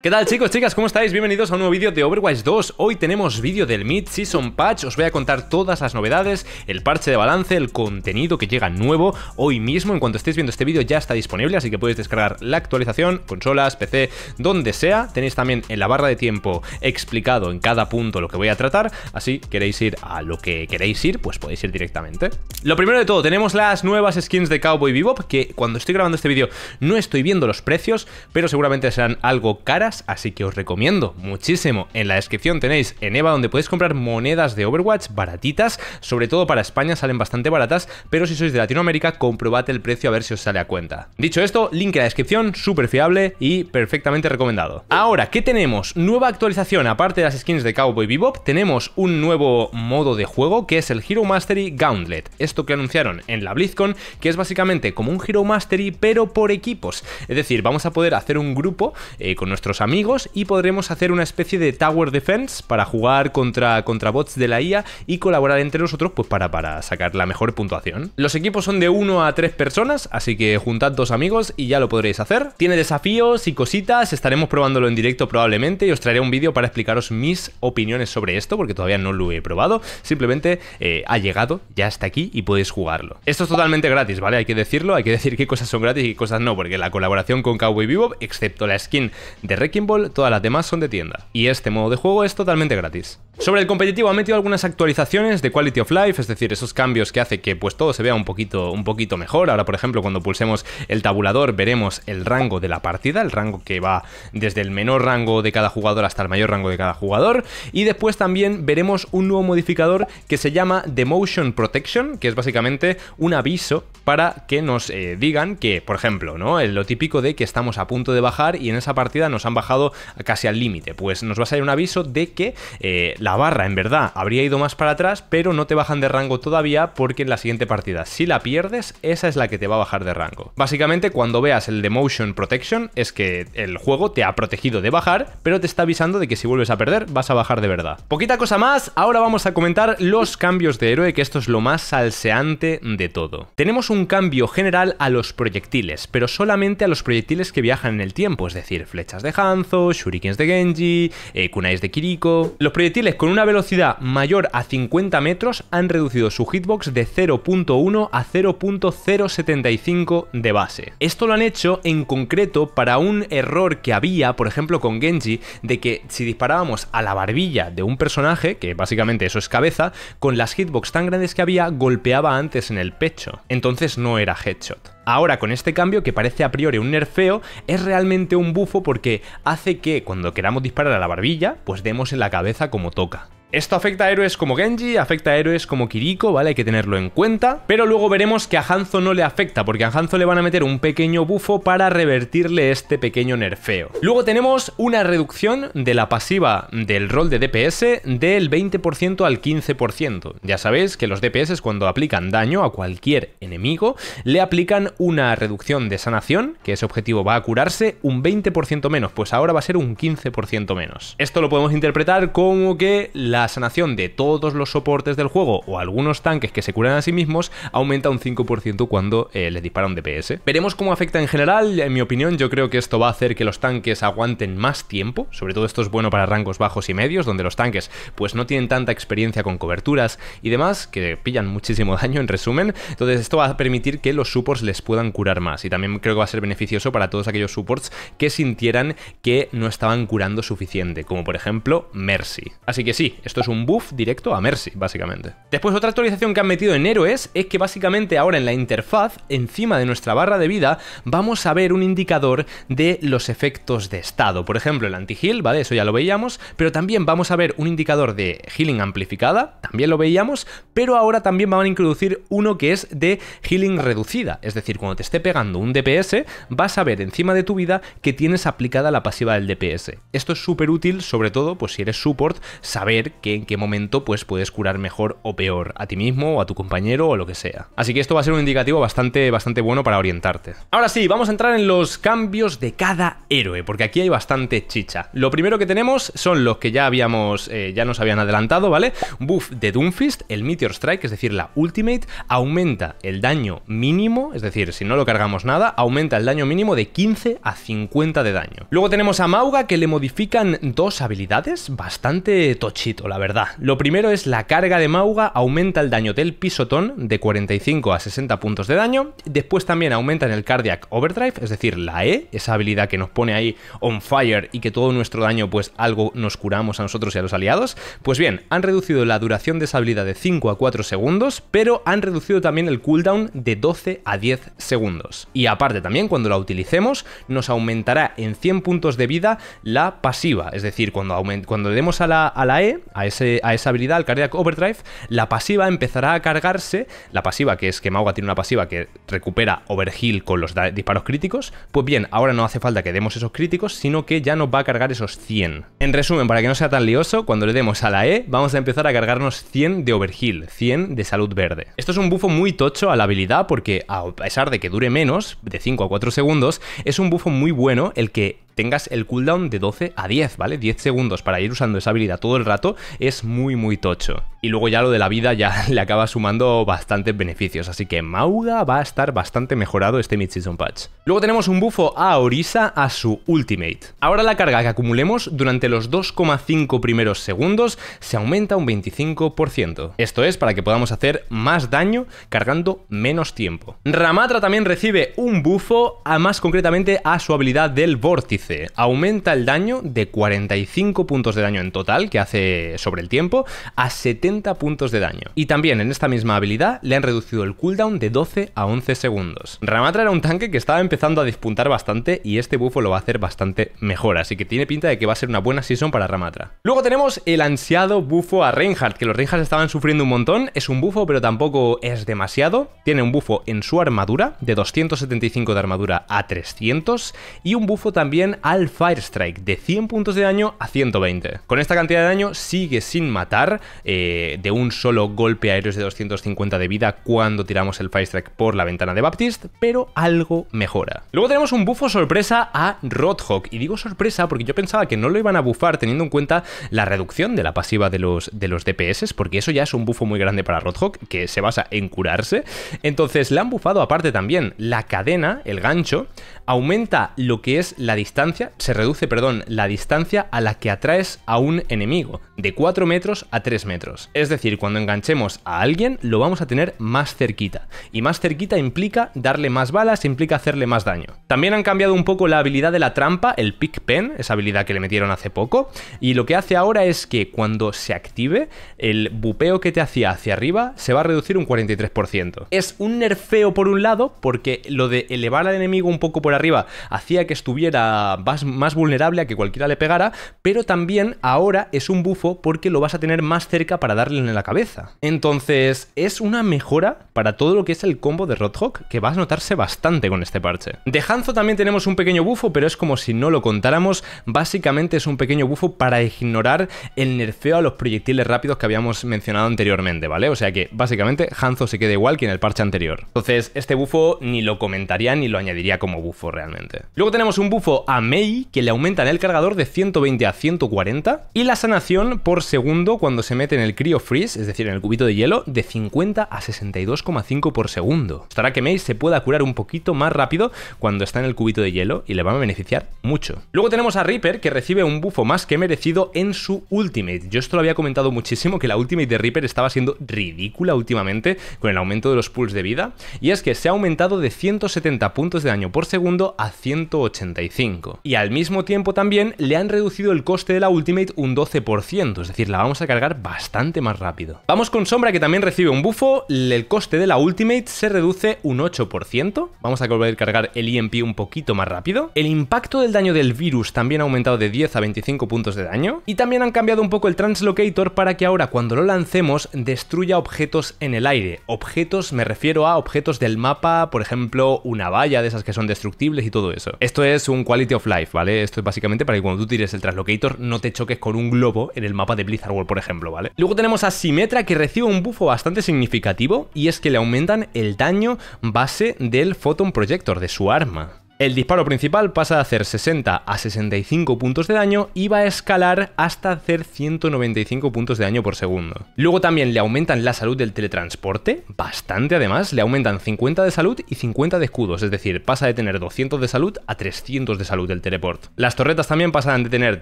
¿Qué tal chicos, chicas? ¿Cómo estáis? Bienvenidos a un nuevo vídeo de Overwatch 2 Hoy tenemos vídeo del Mid-Season Patch Os voy a contar todas las novedades El parche de balance, el contenido que llega nuevo Hoy mismo, en cuanto estéis viendo este vídeo ya está disponible Así que podéis descargar la actualización Consolas, PC, donde sea Tenéis también en la barra de tiempo explicado en cada punto lo que voy a tratar Así queréis ir a lo que queréis ir Pues podéis ir directamente Lo primero de todo, tenemos las nuevas skins de Cowboy Bebop Que cuando estoy grabando este vídeo no estoy viendo los precios Pero seguramente serán algo caras así que os recomiendo muchísimo. En la descripción tenéis en EVA donde podéis comprar monedas de Overwatch baratitas, sobre todo para España salen bastante baratas, pero si sois de Latinoamérica comprobad el precio a ver si os sale a cuenta. Dicho esto, link en la descripción, súper fiable y perfectamente recomendado. Ahora, ¿qué tenemos? Nueva actualización, aparte de las skins de Cowboy Bebop, tenemos un nuevo modo de juego que es el Hero Mastery Gauntlet. Esto que anunciaron en la BlizzCon, que es básicamente como un Hero Mastery pero por equipos. Es decir, vamos a poder hacer un grupo eh, con nuestros amigos y podremos hacer una especie de Tower Defense para jugar contra, contra bots de la IA y colaborar entre nosotros pues para, para sacar la mejor puntuación. Los equipos son de 1 a 3 personas, así que juntad dos amigos y ya lo podréis hacer. Tiene desafíos y cositas, estaremos probándolo en directo probablemente y os traeré un vídeo para explicaros mis opiniones sobre esto porque todavía no lo he probado, simplemente eh, ha llegado ya está aquí y podéis jugarlo. Esto es totalmente gratis, ¿vale? Hay que decirlo, hay que decir qué cosas son gratis y qué cosas no, porque la colaboración con Cowboy Bebop, excepto la skin de Kimball, todas las demás son de tienda. Y este modo de juego es totalmente gratis. Sobre el competitivo ha metido algunas actualizaciones de Quality of Life, es decir, esos cambios que hace que pues todo se vea un poquito, un poquito mejor. Ahora, por ejemplo, cuando pulsemos el tabulador veremos el rango de la partida, el rango que va desde el menor rango de cada jugador hasta el mayor rango de cada jugador. Y después también veremos un nuevo modificador que se llama The Motion Protection, que es básicamente un aviso para que nos eh, digan que, por ejemplo, ¿no? Eh, lo típico de que estamos a punto de bajar y en esa partida nos han bajado casi al límite. Pues nos va a salir un aviso de que eh, la barra en verdad habría ido más para atrás, pero no te bajan de rango todavía porque en la siguiente partida, si la pierdes, esa es la que te va a bajar de rango. Básicamente, cuando veas el de Motion Protection, es que el juego te ha protegido de bajar, pero te está avisando de que si vuelves a perder, vas a bajar de verdad. Poquita cosa más, ahora vamos a comentar los cambios de héroe, que esto es lo más salseante de todo. Tenemos un cambio general a los proyectiles, pero solamente a los proyectiles que viajan en el tiempo, es decir, flechas de Ham, Shurikens de Genji, eh, Kunais de Kiriko... Los proyectiles con una velocidad mayor a 50 metros han reducido su hitbox de 0.1 a 0.075 de base. Esto lo han hecho en concreto para un error que había, por ejemplo, con Genji, de que si disparábamos a la barbilla de un personaje, que básicamente eso es cabeza, con las hitbox tan grandes que había, golpeaba antes en el pecho. Entonces no era headshot. Ahora con este cambio, que parece a priori un nerfeo, es realmente un bufo porque hace que cuando queramos disparar a la barbilla, pues demos en la cabeza como toca. Esto afecta a héroes como Genji, afecta a héroes como Kiriko, ¿vale? Hay que tenerlo en cuenta. Pero luego veremos que a Hanzo no le afecta, porque a Hanzo le van a meter un pequeño bufo para revertirle este pequeño nerfeo. Luego tenemos una reducción de la pasiva del rol de DPS del 20% al 15%. Ya sabéis que los DPS cuando aplican daño a cualquier enemigo, le aplican una reducción de sanación, que ese objetivo va a curarse un 20% menos, pues ahora va a ser un 15% menos. Esto lo podemos interpretar como que la la sanación de todos los soportes del juego o algunos tanques que se curan a sí mismos aumenta un 5% cuando le eh, les dispara DPS. Veremos cómo afecta en general, en mi opinión yo creo que esto va a hacer que los tanques aguanten más tiempo, sobre todo esto es bueno para rangos bajos y medios, donde los tanques pues no tienen tanta experiencia con coberturas y demás, que pillan muchísimo daño en resumen, entonces esto va a permitir que los supports les puedan curar más y también creo que va a ser beneficioso para todos aquellos supports que sintieran que no estaban curando suficiente, como por ejemplo Mercy. Así que sí, esto es un buff directo a Mercy, básicamente. Después otra actualización que han metido en héroes es que básicamente ahora en la interfaz, encima de nuestra barra de vida, vamos a ver un indicador de los efectos de estado. Por ejemplo, el anti-heal, ¿vale? Eso ya lo veíamos, pero también vamos a ver un indicador de healing amplificada, también lo veíamos, pero ahora también van a introducir uno que es de healing reducida, es decir, cuando te esté pegando un DPS, vas a ver encima de tu vida que tienes aplicada la pasiva del DPS. Esto es súper útil, sobre todo pues si eres support, saber que en qué momento pues puedes curar mejor o peor a ti mismo o a tu compañero o lo que sea. Así que esto va a ser un indicativo bastante, bastante bueno para orientarte. Ahora sí, vamos a entrar en los cambios de cada héroe, porque aquí hay bastante chicha. Lo primero que tenemos son los que ya habíamos, eh, ya nos habían adelantado, ¿vale? Buff de Doomfist, el Meteor Strike, es decir, la Ultimate, aumenta el daño mínimo, es decir, si no lo cargamos nada, aumenta el daño mínimo de 15 a 50 de daño. Luego tenemos a Mauga que le modifican dos habilidades bastante tochitos la verdad. Lo primero es la carga de Mauga aumenta el daño del pisotón de 45 a 60 puntos de daño. Después también aumenta en el Cardiac Overdrive, es decir, la E, esa habilidad que nos pone ahí on fire y que todo nuestro daño, pues algo nos curamos a nosotros y a los aliados. Pues bien, han reducido la duración de esa habilidad de 5 a 4 segundos, pero han reducido también el cooldown de 12 a 10 segundos. Y aparte también, cuando la utilicemos, nos aumentará en 100 puntos de vida la pasiva, es decir, cuando, cuando le demos a la, a la E, a, esa habilidad, al Cardiac Overdrive, la pasiva empezará a cargarse, la pasiva que es que Mauga tiene una pasiva que recupera overheal con los disparos críticos, pues bien, ahora no hace falta que demos esos críticos, sino que ya nos va a cargar esos 100. En resumen, para que no sea tan lioso, cuando le demos a la E, vamos a empezar a cargarnos 100 de overheal, 100 de salud verde. Esto es un bufo muy tocho a la habilidad porque a pesar de que dure menos, de 5 a 4 segundos, es un bufo muy bueno el que tengas el cooldown de 12 a 10, ¿vale? 10 segundos para ir usando esa habilidad todo el rato es muy, muy tocho. Y luego ya lo de la vida ya le acaba sumando bastantes beneficios, así que Mauga va a estar bastante mejorado este mid patch. Luego tenemos un bufo a Orisa a su ultimate. Ahora la carga que acumulemos durante los 2,5 primeros segundos se aumenta un 25%. Esto es para que podamos hacer más daño cargando menos tiempo. Ramatra también recibe un bufo, a más concretamente a su habilidad del vórtice aumenta el daño de 45 puntos de daño en total que hace sobre el tiempo a 70 puntos de daño. Y también en esta misma habilidad le han reducido el cooldown de 12 a 11 segundos. Ramatra era un tanque que estaba empezando a despuntar bastante y este bufo lo va a hacer bastante mejor, así que tiene pinta de que va a ser una buena season para Ramatra. Luego tenemos el ansiado bufo a Reinhardt, que los Reinhardt estaban sufriendo un montón, es un bufo pero tampoco es demasiado, tiene un bufo en su armadura de 275 de armadura a 300 y un bufo también al al Firestrike de 100 puntos de daño a 120. Con esta cantidad de daño sigue sin matar eh, de un solo golpe aéreo de 250 de vida cuando tiramos el Firestrike por la ventana de Baptist, pero algo mejora. Luego tenemos un bufo sorpresa a Rothhawk, y digo sorpresa porque yo pensaba que no lo iban a bufar teniendo en cuenta la reducción de la pasiva de los, de los DPS, porque eso ya es un bufo muy grande para Rothhawk, que se basa en curarse. Entonces le han bufado aparte también la cadena, el gancho, aumenta lo que es la distancia se reduce, perdón, la distancia a la que atraes a un enemigo, de 4 metros a 3 metros. Es decir, cuando enganchemos a alguien, lo vamos a tener más cerquita. Y más cerquita implica darle más balas, implica hacerle más daño. También han cambiado un poco la habilidad de la trampa, el pick pen, esa habilidad que le metieron hace poco, y lo que hace ahora es que cuando se active, el bupeo que te hacía hacia arriba se va a reducir un 43%. Es un nerfeo por un lado, porque lo de elevar al enemigo un poco por arriba hacía que estuviera vas más, vulnerable a que cualquiera le pegara, pero también ahora es un bufo porque lo vas a tener más cerca para darle en la cabeza. Entonces, es una mejora para todo lo que es el combo de Rothhog, que va a notarse bastante con este parche. De Hanzo también tenemos un pequeño bufo, pero es como si no lo contáramos. Básicamente es un pequeño bufo para ignorar el nerfeo a los proyectiles rápidos que habíamos mencionado anteriormente, ¿vale? O sea que, básicamente, Hanzo se queda igual que en el parche anterior. Entonces, este bufo ni lo comentaría ni lo añadiría como bufo realmente. Luego tenemos un bufo a a Mei, que le aumentan el cargador de 120 a 140, y la sanación por segundo cuando se mete en el Cryo Freeze, es decir, en el cubito de hielo, de 50 a 62,5 por segundo. Estará que Mei se pueda curar un poquito más rápido cuando está en el cubito de hielo y le va a beneficiar mucho. Luego tenemos a Reaper, que recibe un bufo más que merecido en su Ultimate. Yo esto lo había comentado muchísimo, que la Ultimate de Reaper estaba siendo ridícula últimamente con el aumento de los pools de vida, y es que se ha aumentado de 170 puntos de daño por segundo a 185. Y al mismo tiempo también le han reducido el coste de la Ultimate un 12%, es decir, la vamos a cargar bastante más rápido. Vamos con Sombra que también recibe un bufo, el coste de la Ultimate se reduce un 8%, vamos a volver a cargar el EMP un poquito más rápido. El impacto del daño del virus también ha aumentado de 10 a 25 puntos de daño y también han cambiado un poco el Translocator para que ahora cuando lo lancemos destruya objetos en el aire. Objetos me refiero a objetos del mapa, por ejemplo una valla de esas que son destructibles y todo eso. Esto es un quality Life, ¿vale? Esto es básicamente para que cuando tú tires el Translocator no te choques con un globo en el mapa de Blizzard World, por ejemplo, ¿vale? Luego tenemos a Simetra que recibe un buffo bastante significativo y es que le aumentan el daño base del Photon Projector, de su arma. El disparo principal pasa de hacer 60 a 65 puntos de daño y va a escalar hasta hacer 195 puntos de daño por segundo. Luego también le aumentan la salud del teletransporte, bastante además, le aumentan 50 de salud y 50 de escudos, es decir, pasa de tener 200 de salud a 300 de salud del teleport. Las torretas también pasan de tener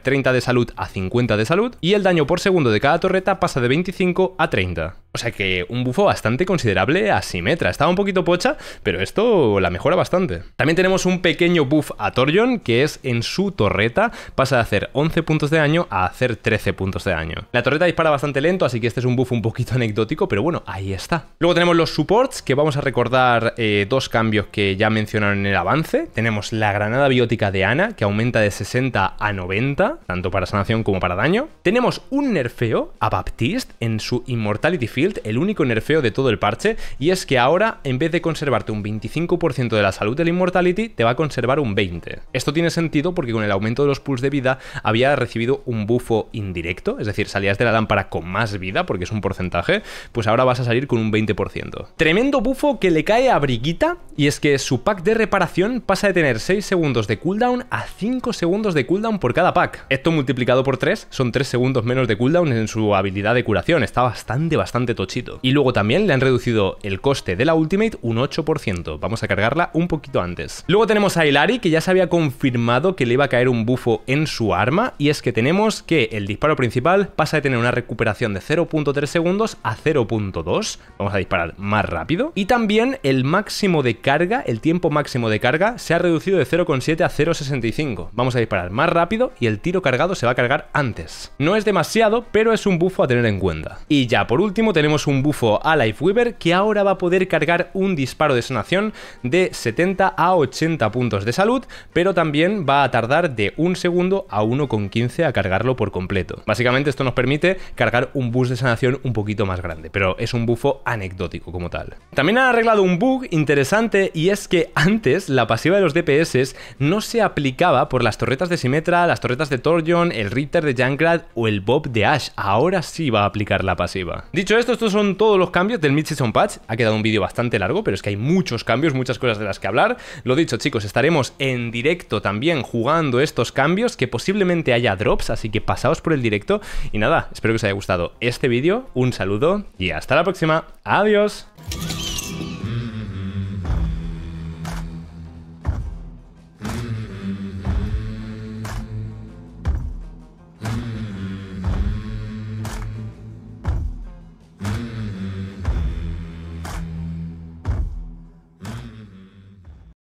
30 de salud a 50 de salud y el daño por segundo de cada torreta pasa de 25 a 30. O sea que un bufo bastante considerable a Simetra. Estaba un poquito pocha, pero esto la mejora bastante. También tenemos un pequeño buff a Torjon, que es en su torreta, pasa de hacer 11 puntos de daño a hacer 13 puntos de daño. La torreta dispara bastante lento, así que este es un buff un poquito anecdótico, pero bueno, ahí está. Luego tenemos los supports, que vamos a recordar eh, dos cambios que ya mencionaron en el avance. Tenemos la granada biótica de Ana, que aumenta de 60 a 90, tanto para sanación como para daño. Tenemos un nerfeo a Baptiste en su Immortality Field, el único nerfeo de todo el parche, y es que ahora, en vez de conservarte un 25% de la salud del Immortality, te va a conservar un 20. Esto tiene sentido porque con el aumento de los pulls de vida había recibido un bufo indirecto, es decir, salías de la lámpara con más vida, porque es un porcentaje, pues ahora vas a salir con un 20%. Tremendo bufo que le cae a Briguita, y es que su pack de reparación pasa de tener 6 segundos de cooldown a 5 segundos de cooldown por cada pack. Esto multiplicado por 3 son 3 segundos menos de cooldown en su habilidad de curación, está bastante, bastante tochito. Y luego también le han reducido el coste de la ultimate un 8%, vamos a cargarla un poquito antes. Luego tenemos a Hilary, que ya se había confirmado que le iba a caer un bufo en su arma, y es que tenemos que el disparo principal pasa de tener una recuperación de 0.3 segundos a 0.2, vamos a disparar más rápido, y también el máximo de carga, el tiempo máximo de carga, se ha reducido de 0.7 a 0.65, vamos a disparar más rápido y el tiro cargado se va a cargar antes. No es demasiado, pero es un bufo a tener en cuenta. Y ya por último tenemos un bufo a Life Weaver que ahora va a poder cargar un disparo de sanación de 70 a 80 puntos de salud, pero también va a tardar de un segundo a 1,15 a cargarlo por completo. Básicamente esto nos permite cargar un bus de sanación un poquito más grande, pero es un bufo anecdótico como tal. También han arreglado un bug interesante y es que antes la pasiva de los DPS no se aplicaba por las torretas de Simetra, las torretas de Torjon, el Ritter de Junkrat o el Bob de Ash. Ahora sí va a aplicar la pasiva. Dicho esto, estos son todos los cambios del Mid-Season Patch. Ha quedado un vídeo bastante largo, pero es que hay muchos cambios, muchas cosas de las que hablar. Lo dicho, chicos, estaremos en directo también jugando estos cambios, que posiblemente haya drops, así que pasaos por el directo. Y nada, espero que os haya gustado este vídeo, un saludo y hasta la próxima. Adiós.